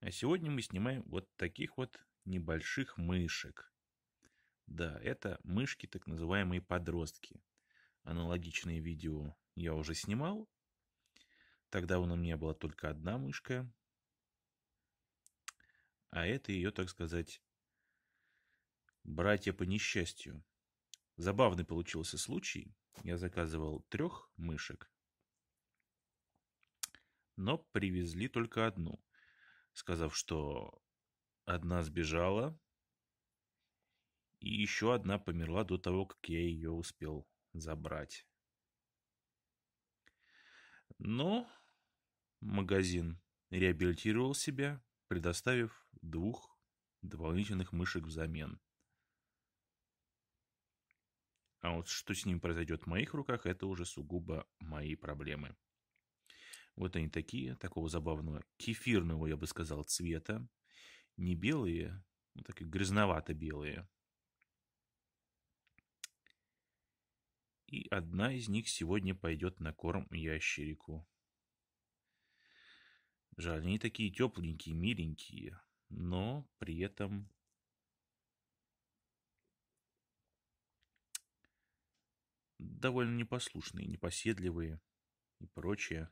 А сегодня мы снимаем вот таких вот небольших мышек. Да, это мышки, так называемые подростки. Аналогичные видео я уже снимал. Тогда у меня была только одна мышка. А это ее, так сказать, братья по несчастью. Забавный получился случай. Я заказывал трех мышек, но привезли только одну сказав, что одна сбежала, и еще одна померла до того, как я ее успел забрать. Но ну, магазин реабилитировал себя, предоставив двух дополнительных мышек взамен. А вот что с ним произойдет в моих руках, это уже сугубо мои проблемы. Вот они такие, такого забавного, кефирного, я бы сказал, цвета. Не белые, ну, такие грязновато-белые. И одна из них сегодня пойдет на корм ящерику. Жаль, они такие тепленькие, миленькие, но при этом довольно непослушные, непоседливые и прочее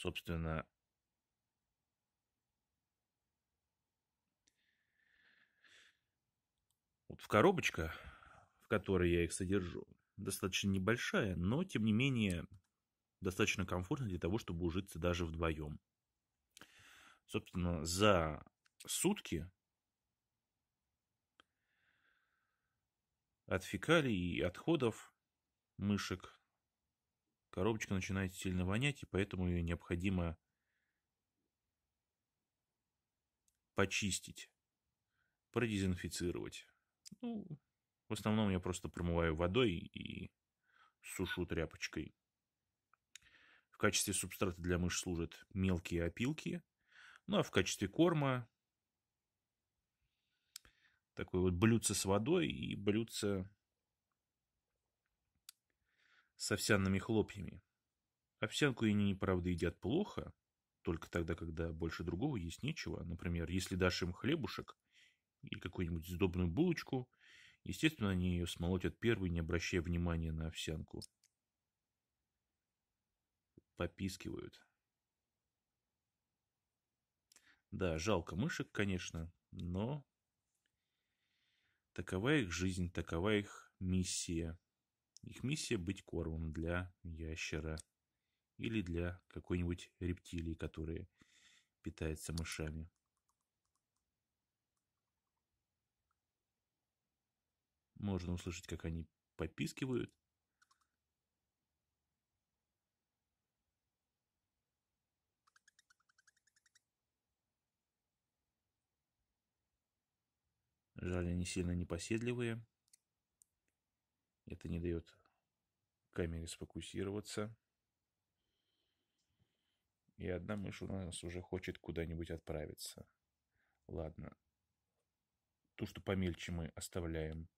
собственно, вот в коробочка, в которой я их содержу, достаточно небольшая, но, тем не менее, достаточно комфортно для того, чтобы ужиться даже вдвоем. Собственно, за сутки от фекалий и отходов мышек коробочка начинает сильно вонять, и поэтому ее необходимо почистить, продезинфицировать. Ну, в основном я просто промываю водой и сушу тряпочкой. В качестве субстрата для мышь служат мелкие опилки, ну а в качестве корма такое вот блюдце с водой и блюдце с овсяными хлопьями. Овсянку и они, правда, едят плохо, только тогда, когда больше другого есть нечего. Например, если дашь им хлебушек или какую-нибудь сдобную булочку, естественно, они ее смолотят первой, не обращая внимания на овсянку. Попискивают. Да, жалко мышек, конечно, но такова их жизнь, такова их миссия – их миссия – быть кормом для ящера или для какой-нибудь рептилии, которая питается мышами. Можно услышать, как они попискивают. Жаль, они сильно непоседливые. Это не дает камере сфокусироваться. И одна мышь у нас уже хочет куда-нибудь отправиться. Ладно. То, что помельче мы оставляем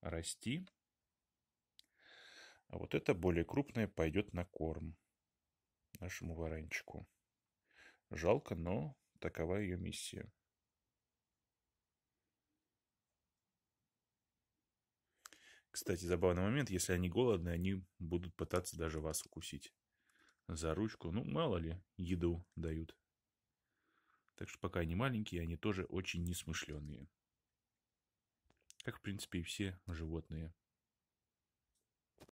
расти. А вот это более крупное пойдет на корм нашему варанчику. Жалко, но такова ее миссия. Кстати, забавный момент, если они голодные, они будут пытаться даже вас укусить. За ручку, ну, мало ли, еду дают. Так что пока они маленькие, они тоже очень несмышленные. Как, в принципе, и все животные.